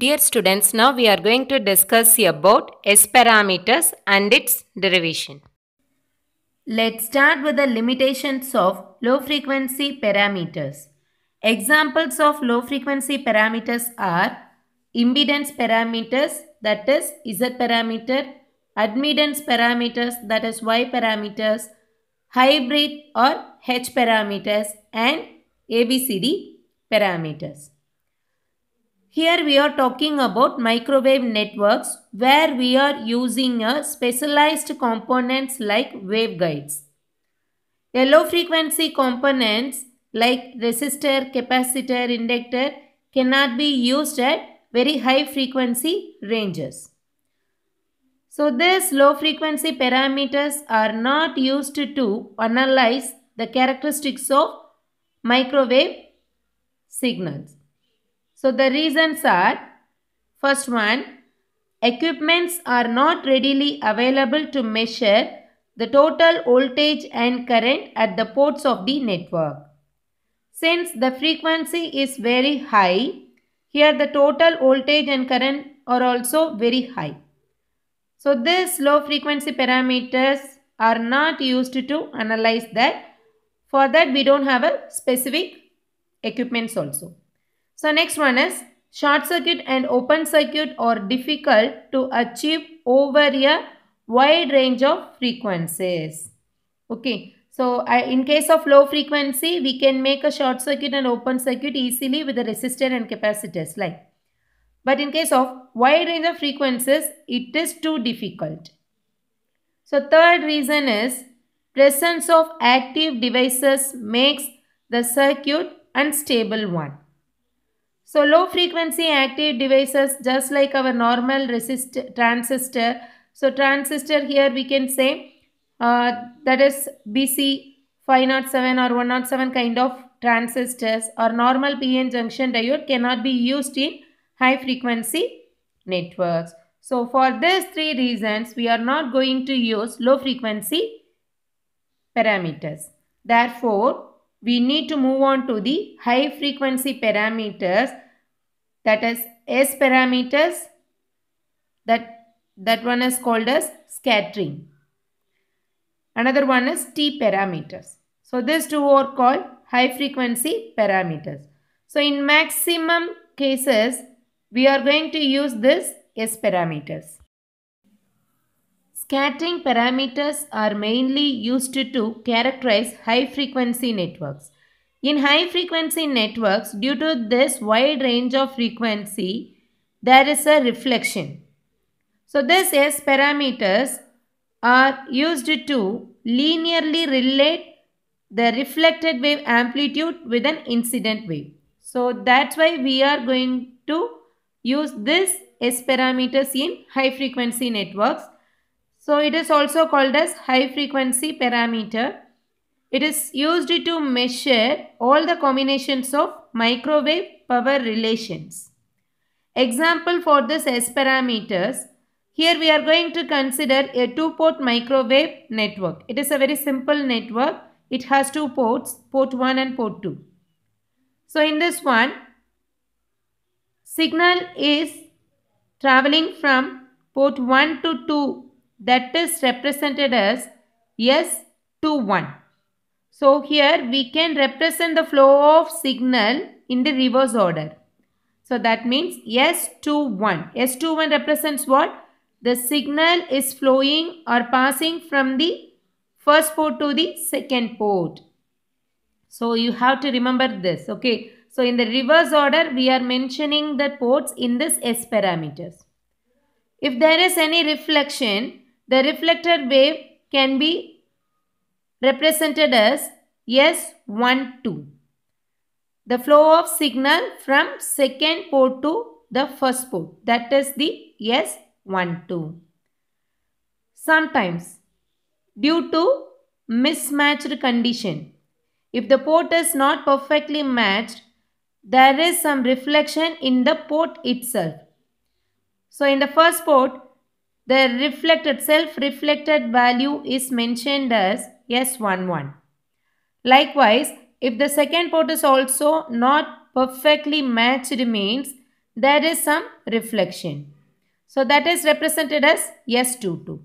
Dear students, now we are going to discuss about S parameters and its derivation. Let's start with the limitations of low frequency parameters. Examples of low frequency parameters are impedance parameters that is Z parameter, admittance parameters that is Y parameters, hybrid or H parameters and ABCD parameters. Here we are talking about microwave networks where we are using a uh, specialized components like waveguides. A low frequency components like resistor, capacitor, inductor cannot be used at very high frequency ranges. So these low frequency parameters are not used to analyze the characteristics of microwave signals. So the reasons are first one equipments are not readily available to measure the total voltage and current at the ports of the network. Since the frequency is very high, here the total voltage and current are also very high. So these low frequency parameters are not used to analyze that. For that we don't have a specific equipments also. So next one is short circuit and open circuit are difficult to achieve over a wide range of frequencies. Okay. So in case of low frequency, we can make a short circuit and open circuit easily with a resistor and capacitors like. But in case of wide range of frequencies, it is too difficult. So third reason is presence of active devices makes the circuit unstable one. So low frequency active devices just like our normal resist transistor. So transistor here we can say uh, that is BC 507 or 107 kind of transistors or normal PN junction diode cannot be used in high frequency networks. So for these three reasons we are not going to use low frequency parameters. Therefore we need to move on to the high frequency parameters that is S parameters that that one is called as scattering. Another one is T parameters. So these two are called high frequency parameters. So in maximum cases we are going to use this S parameters. Scattering parameters are mainly used to characterize high-frequency networks. In high-frequency networks, due to this wide range of frequency, there is a reflection. So this S parameters are used to linearly relate the reflected wave amplitude with an incident wave. So that's why we are going to use this S parameters in high frequency networks so it is also called as high frequency parameter. It is used to measure all the combinations of microwave power relations. Example for this S parameters. Here we are going to consider a two-port microwave network. It is a very simple network. It has two ports, port 1 and port 2. So in this one, signal is traveling from port 1 to 2 that is represented as S to 1. So here we can represent the flow of signal in the reverse order. So that means S to 1. S to 1 represents what? The signal is flowing or passing from the first port to the second port. So you have to remember this. Okay. So in the reverse order we are mentioning the ports in this S parameters. If there is any reflection the reflected wave can be represented as S12. The flow of signal from second port to the first port that is the S12. Sometimes due to mismatched condition if the port is not perfectly matched there is some reflection in the port itself. So in the first port the reflected self-reflected value is mentioned as S11. Likewise, if the second port is also not perfectly matched means there is some reflection. So that is represented as S22.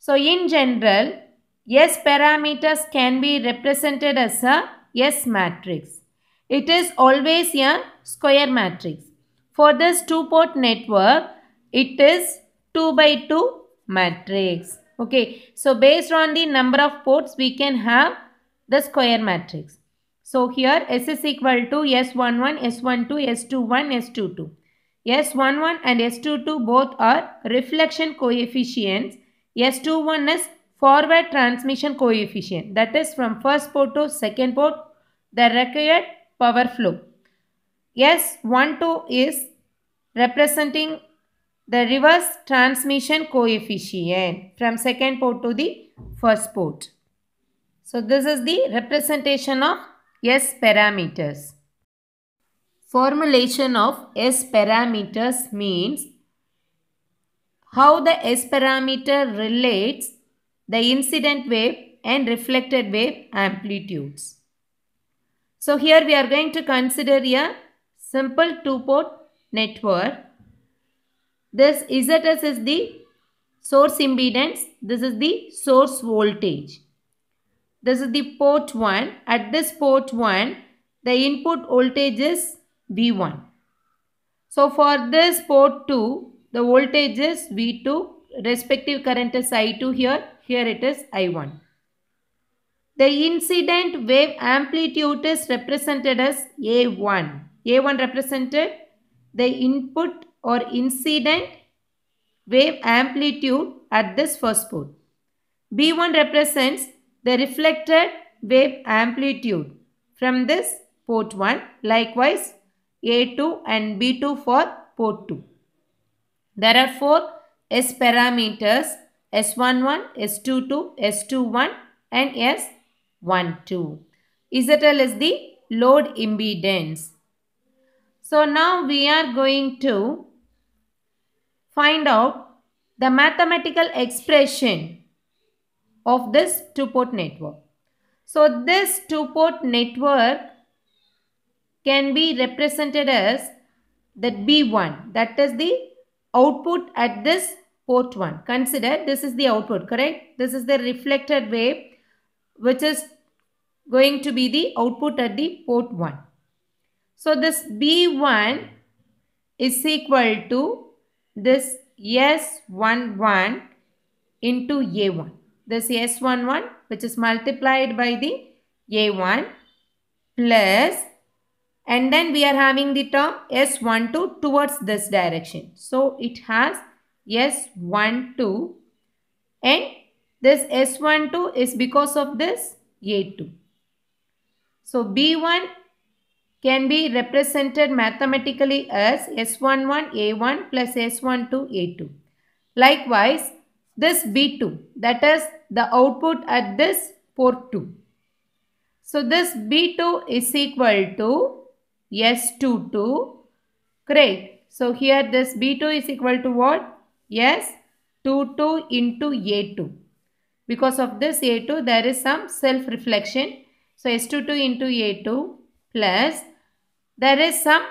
So in general, S parameters can be represented as a S matrix. It is always a square matrix. For this two-port network, it is 2 by 2 matrix. Okay. So, based on the number of ports, we can have the square matrix. So, here S is equal to S11, S12, S21, S22. S11 and S22 both are reflection coefficients. S21 is forward transmission coefficient. That is from first port to second port, the required power flow. S12 is representing the reverse transmission coefficient from second port to the first port. So this is the representation of S parameters. Formulation of S parameters means how the S parameter relates the incident wave and reflected wave amplitudes. So here we are going to consider a simple two-port network this ZS is the source impedance. This is the source voltage. This is the port 1. At this port 1, the input voltage is V1. So for this port 2, the voltage is V2, respective current is I2 here, here it is I1. The incident wave amplitude is represented as A1. A1 represented the input or incident wave amplitude at this first pole. B1 represents the reflected wave amplitude from this port 1. Likewise, A2 and B2 for port 2. There are four S parameters S11, S22, S21 and S12. ZL is the load impedance. So now we are going to find out the mathematical expression of this two-port network. So this two-port network can be represented as that B1 that is the output at this port 1. Consider this is the output correct. This is the reflected wave which is going to be the output at the port 1. So this B1 is equal to this S11 into A1. This S11 which is multiplied by the A1 plus and then we are having the term S12 towards this direction. So it has S12 and this S12 is because of this A2. So B1 can be represented mathematically as S11A1 plus S12A2. Likewise, this B2 that is the output at this port 2. So this B2 is equal to S22. Great. So here this B2 is equal to what? Yes, 22 into A2. Because of this A2 there is some self-reflection. So S22 into A2 plus there is some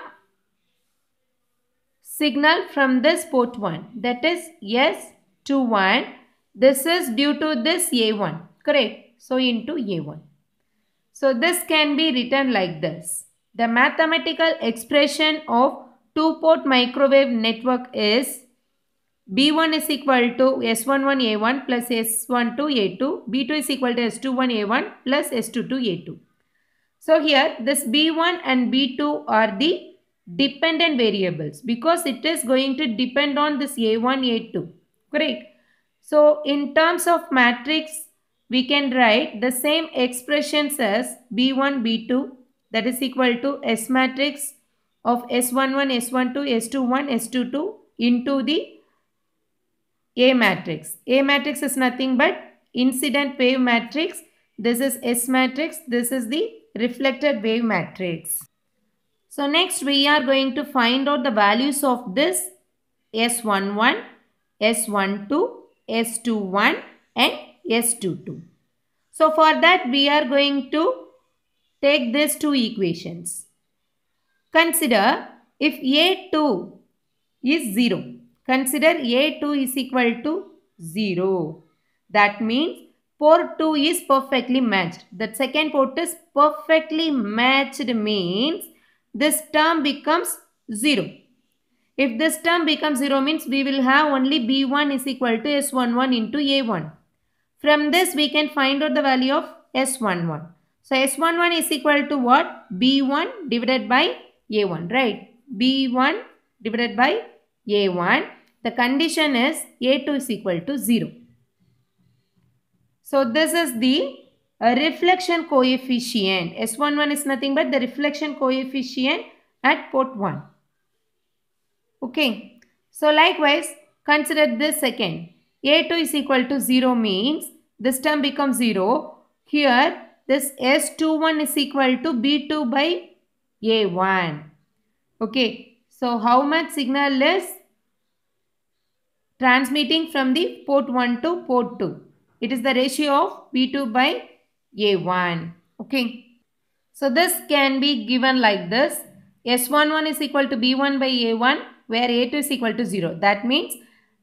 signal from this port 1 that is yes to 1 this is due to this a1 correct so into a1 so this can be written like this the mathematical expression of two port microwave network is B1 is equal to S11A1 plus S12A2, B2 is equal to S21A1 plus S22A2. So here this B1 and B2 are the dependent variables because it is going to depend on this A1, A2. Correct. So in terms of matrix, we can write the same expressions as B1, B2 that is equal to S matrix of S11, S12, S21, S22 into the A matrix. A matrix is nothing but incident wave matrix. This is S matrix. This is the reflected wave matrix. So next we are going to find out the values of this S11, S12, S21 and S22. So for that we are going to take these two equations. Consider if A2 is 0. Consider A2 is equal to 0. That means Port 2 is perfectly matched. That second port is perfectly matched means this term becomes 0. If this term becomes 0 means we will have only B1 is equal to S11 into A1. From this we can find out the value of S11. So S11 is equal to what? B1 divided by A1, right? B1 divided by A1. The condition is A2 is equal to 0. So this is the uh, reflection coefficient. S11 is nothing but the reflection coefficient at port 1. Okay. So likewise, consider this second. A2 is equal to 0 means this term becomes 0. Here, this S21 is equal to B2 by A1. Okay. So how much signal is transmitting from the port 1 to port 2? It is the ratio of B2 by A1. Okay. So this can be given like this. S11 is equal to B1 by A1 where A2 is equal to 0. That means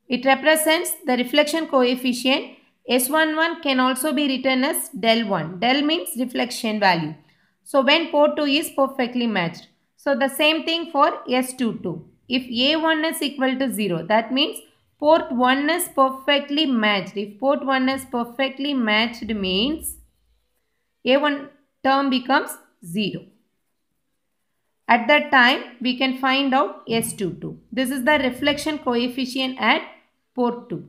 it represents the reflection coefficient. S11 can also be written as del 1. Del means reflection value. So when port 2 is perfectly matched. So the same thing for S22. If A1 is equal to 0 that means port 1 is perfectly matched. If port 1 is perfectly matched means A1 term becomes 0. At that time, we can find out S22. This is the reflection coefficient at port 2.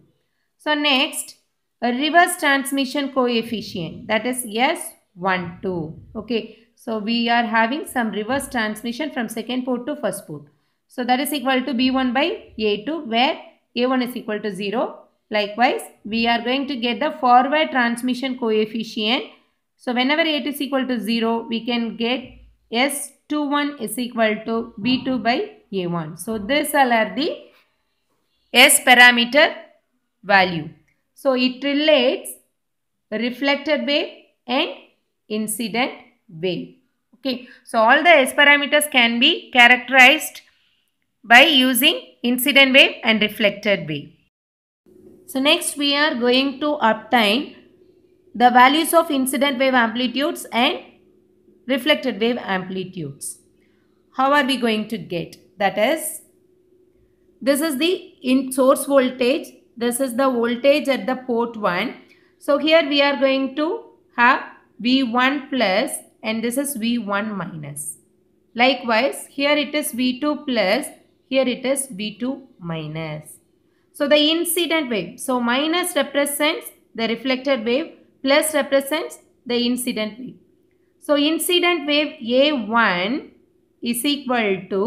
So next, a reverse transmission coefficient that is S12. Okay, so we are having some reverse transmission from second port to first port. So that is equal to B1 by A2 where a one is equal to 0. Likewise, we are going to get the forward transmission coefficient. So, whenever it is equal to 0, we can get S21 is equal to B2 by A1. So, this all are the S parameter value. So, it relates reflected wave and incident wave. Okay. So, all the S parameters can be characterized by using incident wave and reflected wave. So next we are going to obtain the values of incident wave amplitudes and reflected wave amplitudes. How are we going to get? That is, this is the in source voltage. This is the voltage at the port 1. So here we are going to have V1 plus and this is V1 minus. Likewise, here it is V2 plus here it is V2 minus. So the incident wave. So minus represents the reflected wave. Plus represents the incident wave. So incident wave A1 is equal to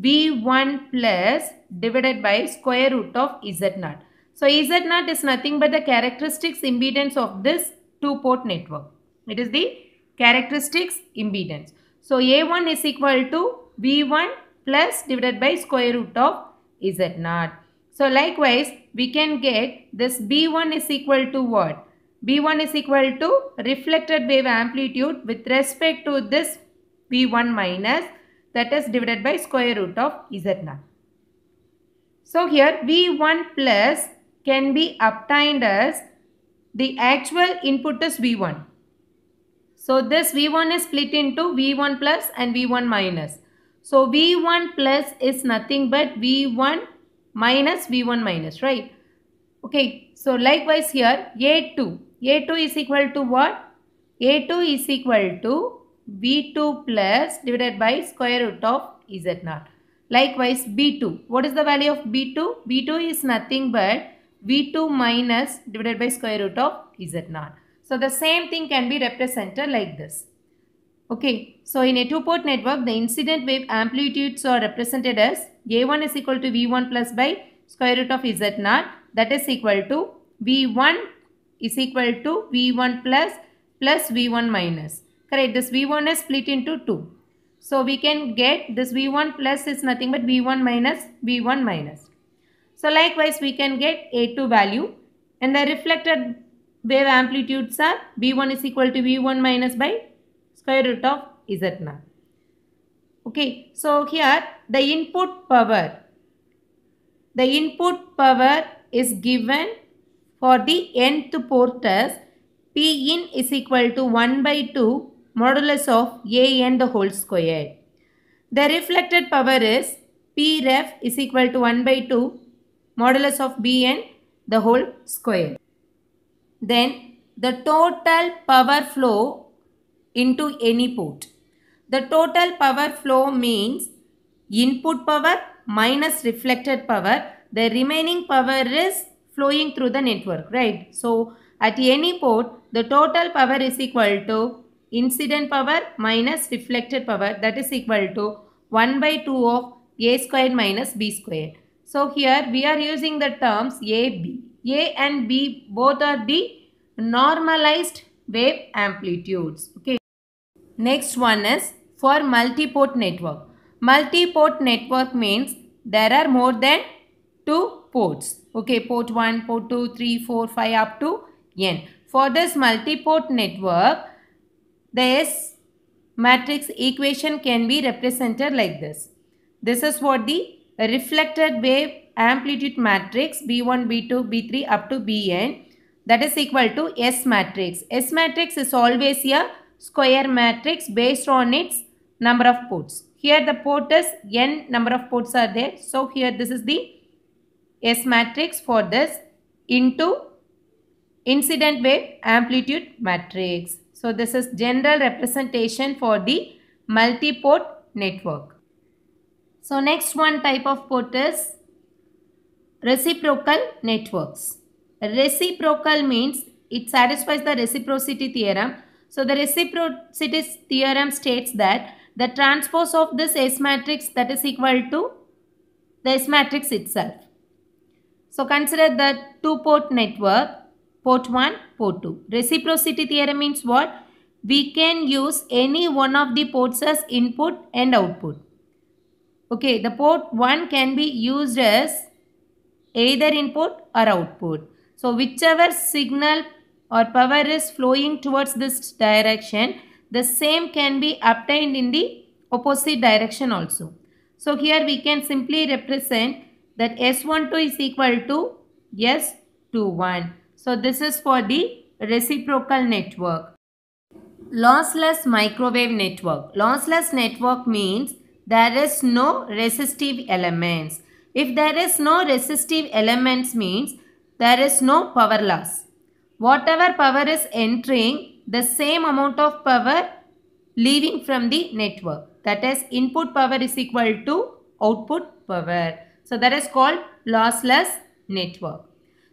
V1 plus divided by square root of Z0. So Z0 is nothing but the characteristics impedance of this two port network. It is the characteristics impedance. So A1 is equal to V1 plus divided by square root of z naught. So likewise, we can get this B1 is equal to what? B1 is equal to reflected wave amplitude with respect to this B1 minus that is divided by square root of z naught. So here V1 plus can be obtained as the actual input is V1. So this V1 is split into V1 plus and V1 minus. So V1 plus is nothing but V1 minus V1 minus, right? Okay, so likewise here A2. A2 is equal to what? A2 is equal to V2 plus divided by square root of Z0. Likewise B2. What is the value of B2? B2 is nothing but V2 minus divided by square root of Z0. So the same thing can be represented like this. Okay, so in a two-port network, the incident wave amplitudes are represented as A1 is equal to V1 plus by square root of Z0 that is equal to V1 is equal to V1 plus plus V1 minus. Correct, this V1 is split into 2. So we can get this V1 plus is nothing but V1 minus V1 minus. So likewise we can get A2 value and the reflected wave amplitudes are V1 is equal to V1 minus by square root of z map. Okay, so here the input power, the input power is given for the nth port as P in is equal to 1 by 2 modulus of A n the whole square. The reflected power is P ref is equal to 1 by 2 modulus of B n the whole square. Then the total power flow into any port. The total power flow means input power minus reflected power. The remaining power is flowing through the network, right? So, at any port, the total power is equal to incident power minus reflected power that is equal to 1 by 2 of a squared minus b squared. So, here we are using the terms a, b. a and b both are the normalized wave amplitudes. Okay. Next one is for multi-port network. Multi-port network means there are more than 2 ports. Okay, port 1, port 2, 3, 4, 5 up to n. For this multi-port network, this matrix equation can be represented like this. This is what the reflected wave amplitude matrix B1, B2, B3 up to Bn that is equal to S matrix. S matrix is always a square matrix based on its number of ports. Here the port is n number of ports are there. So here this is the S matrix for this into incident wave amplitude matrix. So this is general representation for the multi-port network. So next one type of port is reciprocal networks. Reciprocal means it satisfies the reciprocity theorem so the reciprocity theorem states that the transpose of this S matrix that is equal to the S matrix itself. So consider the two port network port 1 port 2. Reciprocity theorem means what? We can use any one of the ports as input and output. Okay the port 1 can be used as either input or output. So whichever signal or power is flowing towards this direction, the same can be obtained in the opposite direction also. So here we can simply represent that S12 is equal to S21. So this is for the reciprocal network. Lossless microwave network. Lossless network means there is no resistive elements. If there is no resistive elements means there is no power loss whatever power is entering, the same amount of power leaving from the network. That is input power is equal to output power. So that is called lossless network.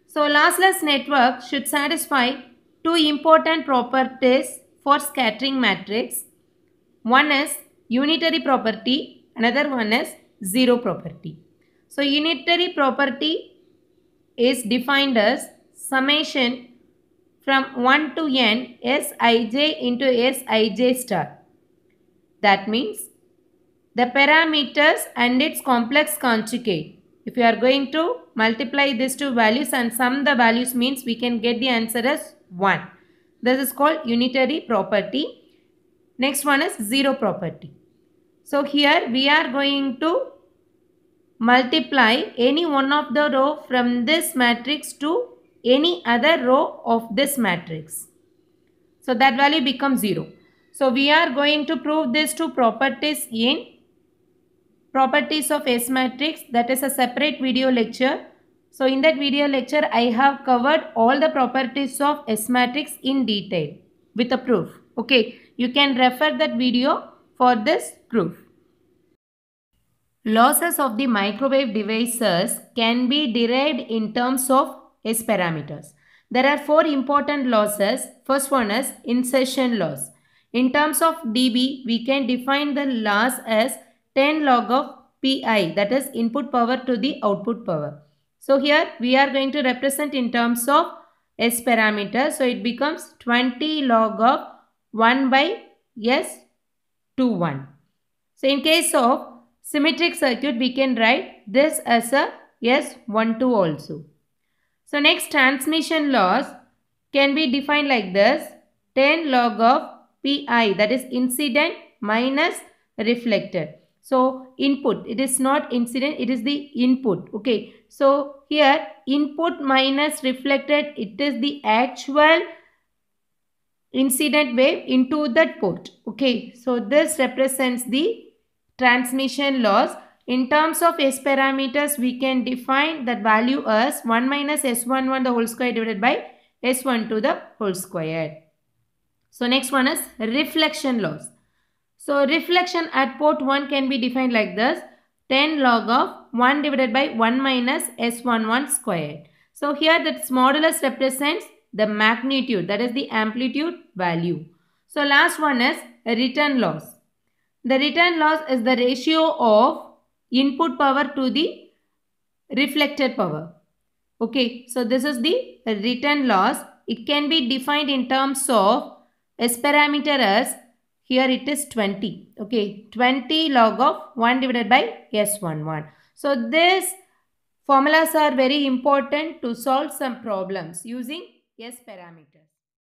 So lossless network should satisfy two important properties for scattering matrix. One is unitary property, another one is zero property. So unitary property is defined as summation from 1 to n Sij into Sij star. That means the parameters and its complex conjugate. If you are going to multiply these two values and sum the values means we can get the answer as 1. This is called unitary property. Next one is zero property. So here we are going to multiply any one of the row from this matrix to any other row of this matrix. So that value becomes 0. So we are going to prove these two properties in properties of S matrix that is a separate video lecture. So in that video lecture I have covered all the properties of S matrix in detail with a proof. Okay, you can refer that video for this proof. Losses of the microwave devices can be derived in terms of S parameters. There are four important losses. First one is insertion loss. In terms of dB, we can define the loss as 10 log of PI that is input power to the output power. So here we are going to represent in terms of S parameter. So it becomes 20 log of 1 by S to 1. So in case of symmetric circuit we can write this as a S12 also. So next transmission loss can be defined like this. 10 log of PI that is incident minus reflected. So input it is not incident it is the input okay. So here input minus reflected it is the actual incident wave into that port okay. So this represents the transmission loss in terms of S parameters, we can define that value as 1 minus S11 the whole square divided by S1 to the whole square. So next one is reflection loss. So reflection at port 1 can be defined like this. 10 log of 1 divided by 1 minus S11 squared. So here that modulus represents the magnitude that is the amplitude value. So last one is return loss. The return loss is the ratio of input power to the reflected power. Okay, so this is the return loss. It can be defined in terms of S parameter as here it is 20. Okay, 20 log of 1 divided by S11. So these formulas are very important to solve some problems using S parameter.